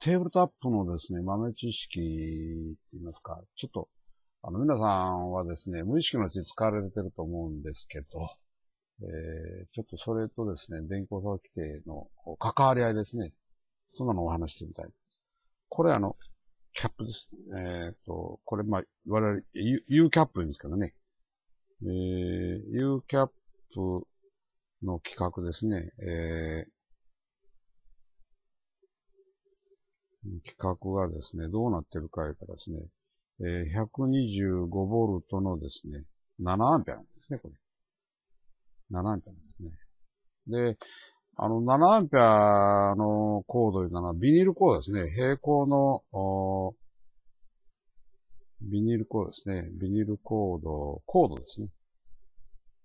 テーブルタップのですね、豆知識って言いますか、ちょっと、あの、皆さんはですね、無意識のうちに使われてると思うんですけど、えー、ちょっとそれとですね、電光工規定の関わり合いですね。そんなのをお話してみたい。これあの、キャップです。えっ、ー、と、これまあ、我々 U, U キャップですけどね。えー、U キャップの企画ですね。えー、規格がですね、どうなってるか言ったらですね、え 125V のですね、7A なんですね、これ。7A なんですね。で、あの、7A のコードいうのは、ビニールコードですね。平行の、ビニールコードですね。ビニールコード、コードですね。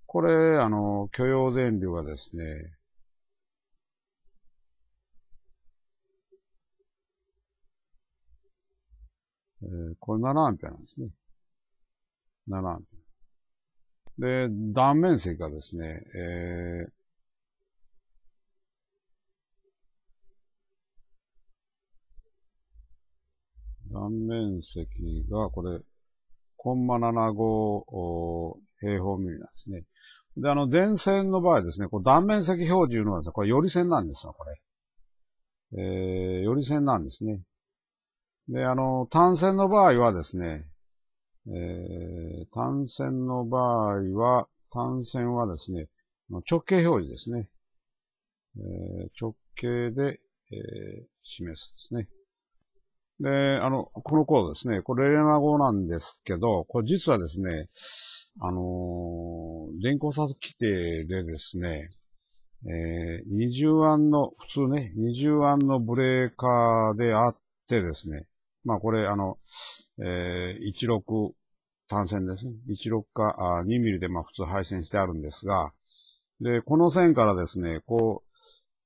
これ、あの、許容電流がですね、ー、これ7アンペアなんですね。7アンペア。で、断面積がですね、えー、断面積が、これ、コンマ75平方ミリなんですね。で、あの、電線の場合ですね、こ断面積表示いうのはですね、これ、より線なんですよ、これ。えー、より線なんですね。で、あの、単線の場合はですね、えー、単線の場合は、単線はですね、直径表示ですね。えー、直径で、えー、示すですね。で、あの、このコードですね、これレナ語なんですけど、これ実はですね、あのー、電光差規定でですね、えー、20ンの、普通ね、20ンのブレーカーであってですね、まあこれ、あの、えー、16単線ですね。16か2ミリでまあ普通配線してあるんですが、で、この線からですね、こ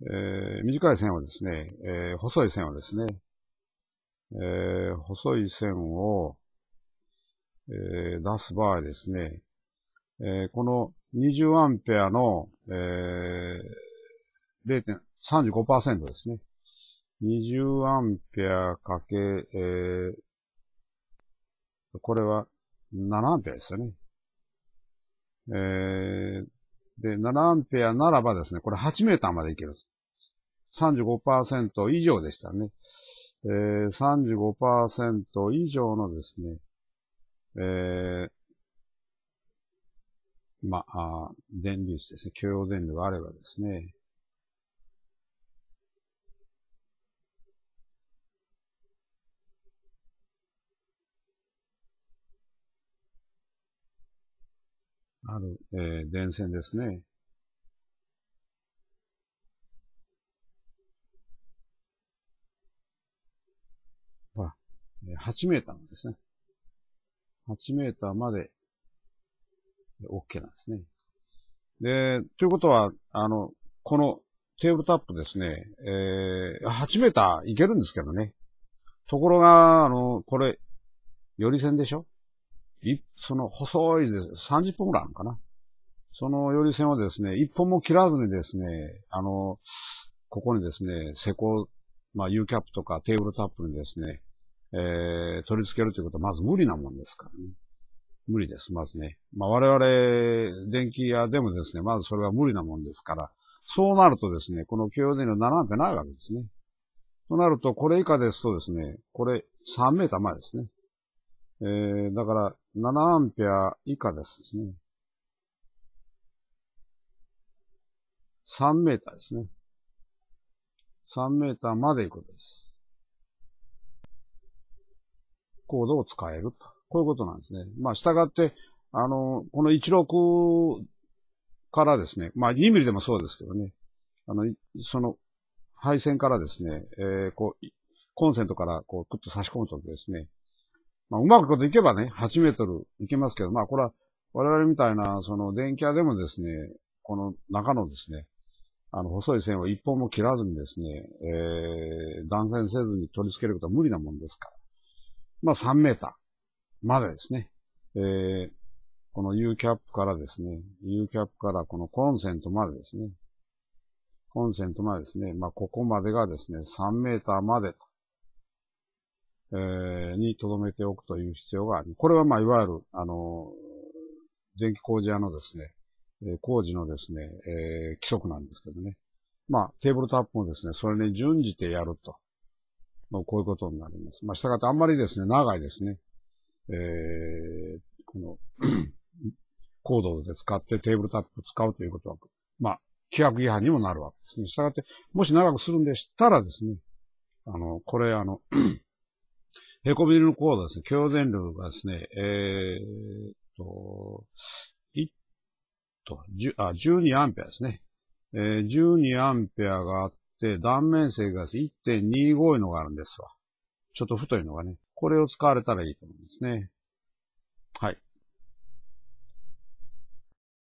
う、えー、短い線をですね、えー、細い線をですね、えー、細い線を、えー、出す場合ですね、えー、この20アンペアの、えー、0.35%ですね。20アンペアかけ、えー、これは7アンペアですよね。えー、で、7アンペアならばですね、これ8メーターまでいける。35%以上でしたね。えー、35%以上のですね、えー、まあ、電流値ですね、許容電流があればですね、ある、えー、電線ですね。は、8メーターなでですね。8メーターまで OK なんですね。で、ということは、あの、このテーブルタップですね、えー、8メーターいけるんですけどね。ところが、あの、これ、より線でしょその細いです、30本ぐらいあるのかな。その寄り線をですね、1本も切らずにですね、あの、ここにですね、施工、まあ U キャップとかテーブルタップにですね、えー、取り付けるということはまず無理なもんですからね。無理です、まずね。まあ我々、電気屋でもですね、まずそれは無理なもんですから、そうなるとですね、この共用電の7アンペないわけですね。となると、これ以下ですとですね、これ3メーター前ですね。えー、だから、7アンペア以下ですね。3メーターですね。3メーターまで行くことです。コードを使えると。こういうことなんですね。まあ、従って、あの、この16からですね、まあ、2ミリでもそうですけどね、あの、その、配線からですね、えー、こう、コンセントから、こう、くっと差し込むとですね、まあ、うまくこといけばね、8メートルいけますけど、まあ、これは、我々みたいな、その、電気屋でもですね、この中のですね、あの、細い線を一本も切らずにですね、えー、断線せずに取り付けることは無理なもんですから。まあ、3メーターまでですね、えー、この U キャップからですね、U キャップからこのコンセントまでですね、コンセントまでですね、まあ、ここまでがですね、3メーターまでとえー、に留めておくという必要がある。これは、まあ、いわゆる、あの、電気工事屋のですね、え工事のですね、えー、規則なんですけどね。まあ、テーブルタップもですね、それに準じてやると。まあ、こういうことになります。まあ、したがってあんまりですね、長いですね、えー、このコードで使ってテーブルタップを使うということは、まあ、規約違反にもなるわけですね。したがって、もし長くするんでしたらですね、あの、これ、あのヘコビルコードですね、強電力がですね、えー、っと、1と、あ、12アンペアですね。えー、12アンペアがあって、断面性が1.25いうのがあるんですわ。ちょっと太いのがね。これを使われたらいいと思うんですね。